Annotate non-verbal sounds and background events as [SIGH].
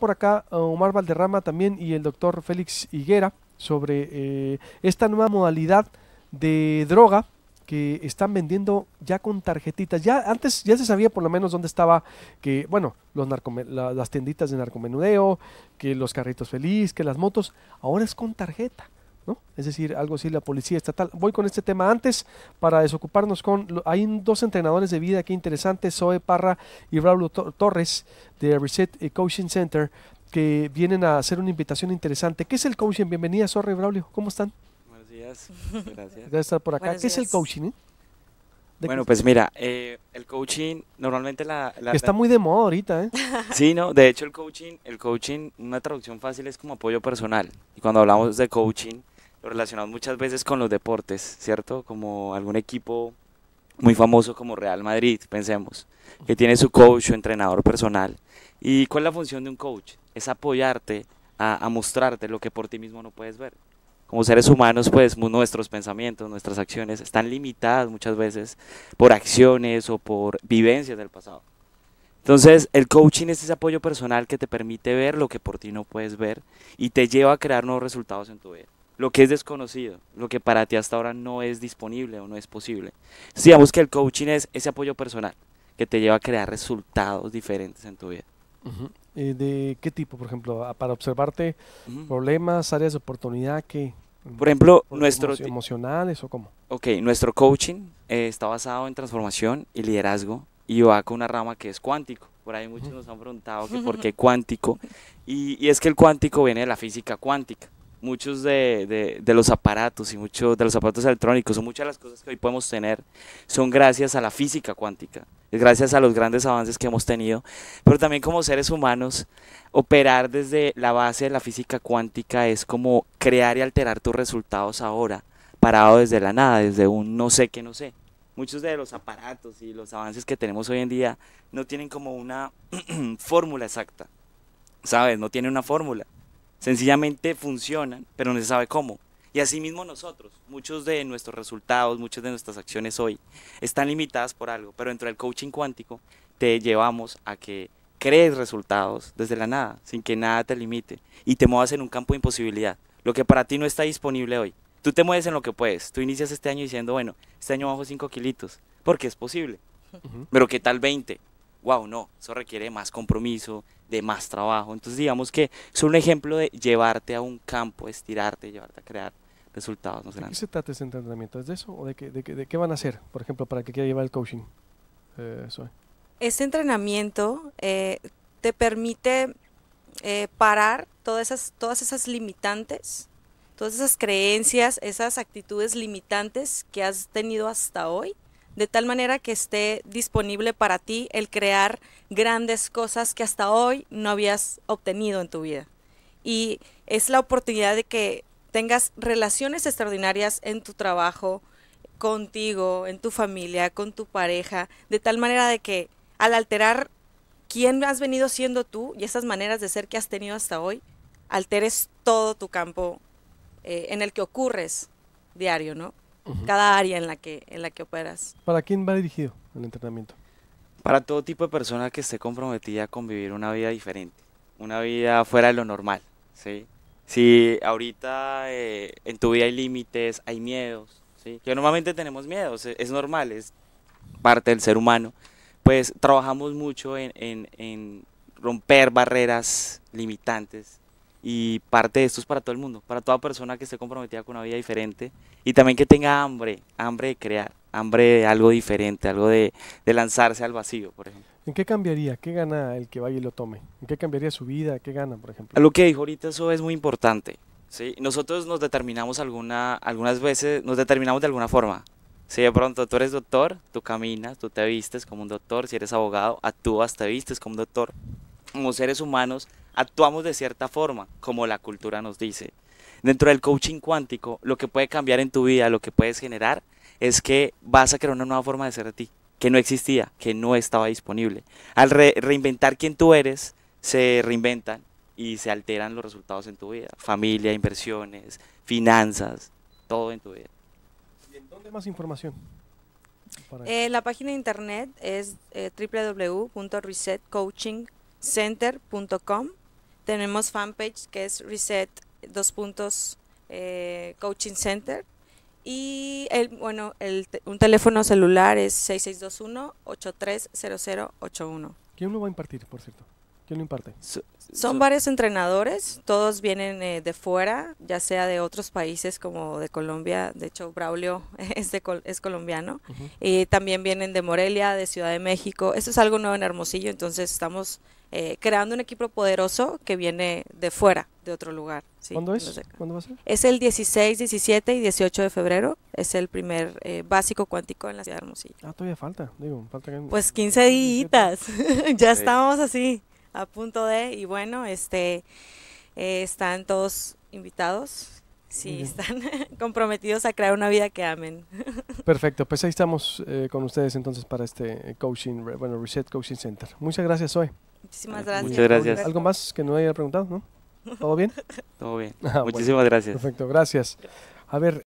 por acá eh, Omar Valderrama también y el doctor Félix Higuera sobre eh, esta nueva modalidad de droga que están vendiendo ya con tarjetitas. Ya antes ya se sabía por lo menos dónde estaba que, bueno, los las tenditas de narcomenudeo, que los carritos feliz, que las motos, ahora es con tarjeta. ¿no? Es decir, algo así la policía estatal. Voy con este tema antes para desocuparnos con... Hay dos entrenadores de vida aquí interesantes, Zoe Parra y Raúl Torres de Reset eh, Coaching Center, que vienen a hacer una invitación interesante. ¿Qué es el coaching? Bienvenida, Sorry Braulio. ¿Cómo están? Buenos días. Gracias. Gracias por estar por acá. ¿Qué es el coaching? Eh? Bueno, pues mira, eh, el coaching normalmente la, está muy de moda ahorita, ¿eh? [LAUGHS] Sí, no, de hecho el coaching, el coaching, una traducción fácil es como apoyo personal. Y cuando hablamos de coaching, relacionados muchas veces con los deportes, ¿cierto? Como algún equipo muy famoso como Real Madrid, pensemos, que tiene su coach, o entrenador personal. ¿Y cuál es la función de un coach? Es apoyarte a, a mostrarte lo que por ti mismo no puedes ver. Como seres humanos, pues nuestros pensamientos, nuestras acciones están limitadas muchas veces por acciones o por vivencias del pasado. Entonces, el coaching es ese apoyo personal que te permite ver lo que por ti no puedes ver y te lleva a crear nuevos resultados en tu vida lo que es desconocido, lo que para ti hasta ahora no es disponible o no es posible. Sí, digamos que el coaching es ese apoyo personal que te lleva a crear resultados diferentes en tu vida. Eh, ¿De qué tipo, por ejemplo? Para observarte problemas, áreas de oportunidad que... Por ejemplo, em, nuestro... ¿Emocionales o cómo? Ok, nuestro coaching eh, está basado en transformación y liderazgo y va con una rama que es cuántico. Por ahí muchos nos han preguntado por [LAUGHS] qué cuántico. y es que el cuántico viene de la física cuántica muchos de, los aparatos y muchos de los aparatos electrónicos o muchas de las cosas que hoy podemos tener son gracias a la física cuántica, Es gracias a los grandes avances que hemos tenido, pero también como seres humanos, operar desde la base de la física cuántica es como crear y alterar tus resultados ahora, parado desde la nada, desde un no sé que no sé. Muchos de los aparatos y los avances que tenemos hoy en día no tienen como una [CLEARS THROAT] fórmula exacta, ¿sabes? No tiene una fórmula Sencillamente funcionan, pero no se sabe cómo. Y así mismo nosotros, muchos de nuestros resultados, muchas de nuestras acciones hoy están limitadas por algo, pero dentro del coaching cuántico te llevamos a que crees resultados desde la nada, sin que nada te limite, y te muevas en un campo de imposibilidad, lo que para ti no está disponible hoy. Tú te mueves en lo que puedes, tú inicias este año diciendo, bueno, este año bajo 5 kilitos, porque es posible, pero ¿qué tal 20? wow, no, eso requiere más compromiso, de más trabajo. Entonces digamos que es un ejemplo de llevarte a un campo, estirarte, llevarte a crear resultados más grandes. ¿De qué se trata ese entrenamiento? ¿Es de eso o de qué, van a hacer, por ejemplo, para que quiera llevar el coaching? Eh, este entrenamiento eh, te permite eh, parar todas esas, todas esas limitantes, todas esas creencias, esas actitudes limitantes que has tenido hasta hoy de tal manera que esté disponible para ti el crear grandes cosas que hasta hoy no habías obtenido en tu vida. Y es la oportunidad de que tengas relaciones extraordinarias en tu trabajo, contigo, en tu familia, con tu pareja, de tal manera de que al alterar quién has venido siendo tú y esas maneras de ser que has tenido hasta hoy, alteres todo tu campo eh, en el que ocurres diario, ¿no? cada área en la, que, en la que operas. ¿Para quién va dirigido el entrenamiento? Para todo tipo de persona que esté comprometida con vivir una vida diferente, una vida fuera de lo normal, ¿sí? Si ahorita eh, en tu vida hay límites, hay miedos, ¿sí? Que normalmente tenemos miedos, es, es normal, es parte del ser humano, pues trabajamos mucho en, en, en romper barreras limitantes y parte de esto es para todo el mundo, para toda persona que esté comprometida con una vida diferente y también que tenga hambre, hambre de crear, hambre de algo diferente, algo de, lanzarse al vacío, por ejemplo. ¿En qué cambiaría? ¿Qué gana el que vaya y lo tome? ¿En qué cambiaría su vida? ¿Qué gana, por ejemplo? Lo que dijo ahorita, eso es muy importante. ¿sí? Nosotros nos determinamos alguna, algunas veces, nos determinamos de alguna forma. Si de pronto tú eres doctor, tú caminas, tú te vistes como un doctor. Si eres abogado, actúas, te vistes como un doctor. Como seres humanos, actuamos de cierta forma, como la cultura nos dice. Dentro del coaching cuántico, lo que puede cambiar en tu vida, lo que puedes generar, es que vas a crear una nueva forma de ser de ti, que no existía, que no estaba disponible. Al reinventar quién tú eres, se reinventan y se alteran los resultados en tu vida. Familia, inversiones, finanzas, todo en tu vida. ¿Y en dónde más información? Eh, la página de internet es eh, www.resetcoachingcenter.com. Tenemos fanpage que es Reset dos puntos eh, Coaching Center. Y el, bueno, el, un teléfono celular es 6621-830081. ¿Quién lo va a impartir, por cierto? ¿Quién lo imparte? Son varios entrenadores, todos vienen eh, de fuera, ya sea de otros países como de Colombia, de hecho Braulio [LAUGHS] es, es colombiano, y también vienen de Morelia, de Ciudad de México, esto es algo nuevo en Hermosillo, entonces estamos eh, creando un equipo poderoso que viene de fuera, de otro lugar. ¿Cuándo es? ¿Cuándo va a ser? Es el 16, 17 y 18 de febrero. Es el primer eh, básico cuántico en la ciudad de Hermosillo. Ah, todavía falta, digo, falta que... Pues 15 días, [LAUGHS] [LAUGHS] ya estamos así, a punto de, y bueno, este, eh, están todos invitados sí están [LAUGHS] comprometidos a crear una vida que amen. Perfecto, pues ahí estamos con ustedes entonces para este coaching, bueno, Reset Coaching Center. Muchas gracias hoy. Muchísimas gracias. Muchas gracias. ¿Algo más que no haya preguntado, no? ¿Todo bien? [LAUGHS] Todo bien. Ah, Muchísimas gracias. Perfecto, gracias. A ver,